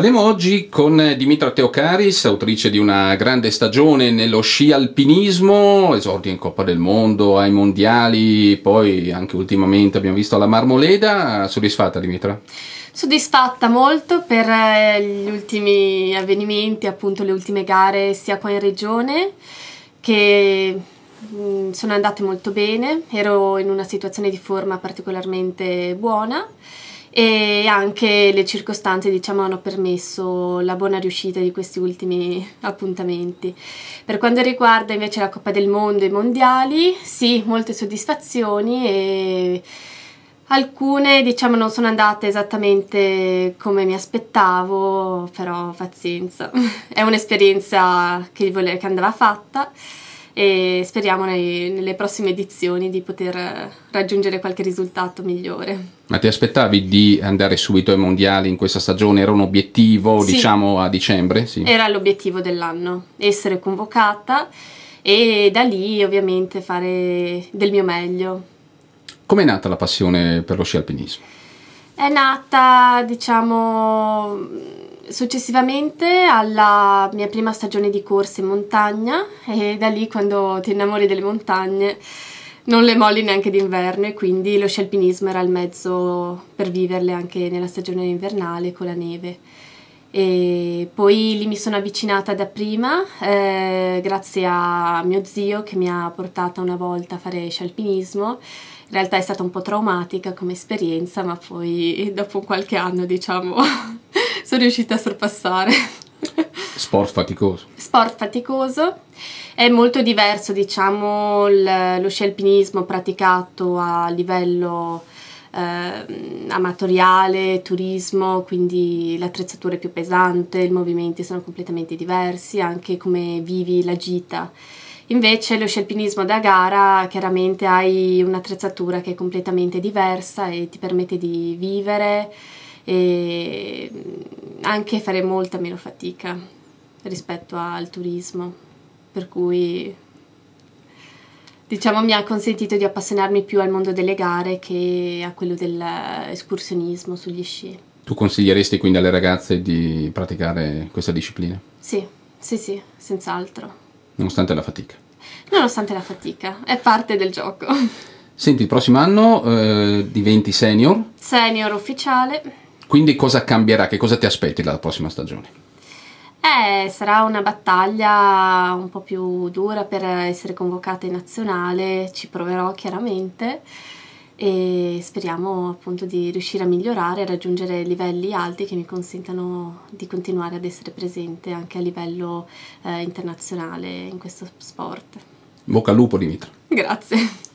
Parliamo oggi con Dimitra Teocaris, autrice di una grande stagione nello sci alpinismo, esordio in Coppa del Mondo, ai mondiali, poi anche ultimamente abbiamo visto la Marmoleda. Soddisfatta Dimitra? Soddisfatta molto per eh, gli ultimi avvenimenti, appunto le ultime gare sia qua in regione che mm, sono andate molto bene, ero in una situazione di forma particolarmente buona e anche le circostanze diciamo hanno permesso la buona riuscita di questi ultimi appuntamenti. Per quanto riguarda invece la Coppa del Mondo e i Mondiali, sì, molte soddisfazioni e alcune diciamo non sono andate esattamente come mi aspettavo, però pazienza, è un'esperienza che, che andava fatta e speriamo nei, nelle prossime edizioni di poter eh, raggiungere qualche risultato migliore. Ma ti aspettavi di andare subito ai mondiali in questa stagione? Era un obiettivo, sì. diciamo, a dicembre? Sì. Era l'obiettivo dell'anno, essere convocata e da lì ovviamente fare del mio meglio. Com'è nata la passione per lo sci alpinismo? È nata, diciamo, Successivamente alla mia prima stagione di corse in montagna e da lì quando ti innamori delle montagne non le molli neanche d'inverno e quindi lo sci alpinismo era il mezzo per viverle anche nella stagione invernale con la neve. E poi lì mi sono avvicinata da prima eh, grazie a mio zio che mi ha portata una volta a fare scialpinismo in realtà è stata un po' traumatica come esperienza ma poi dopo qualche anno diciamo sono riuscita a sorpassare. Sport faticoso. Sport faticoso. È molto diverso, diciamo, lo sci alpinismo praticato a livello eh, amatoriale, turismo, quindi l'attrezzatura è più pesante, i movimenti sono completamente diversi, anche come vivi la gita. Invece lo scelpinismo da gara chiaramente hai un'attrezzatura che è completamente diversa e ti permette di vivere e mm, anche fare molta meno fatica rispetto al turismo, per cui diciamo mi ha consentito di appassionarmi più al mondo delle gare che a quello dell'escursionismo sugli sci. Tu consiglieresti quindi alle ragazze di praticare questa disciplina? Sì, sì, sì, senz'altro. Nonostante la fatica. Nonostante la fatica, è parte del gioco. Senti, il prossimo anno eh, diventi senior? Senior ufficiale. Quindi cosa cambierà? Che cosa ti aspetti dalla prossima stagione? Eh, sarà una battaglia un po' più dura per essere convocata in nazionale, ci proverò chiaramente e speriamo appunto di riuscire a migliorare e raggiungere livelli alti che mi consentano di continuare ad essere presente anche a livello eh, internazionale in questo sport. Bocca al lupo Dimitra. Grazie.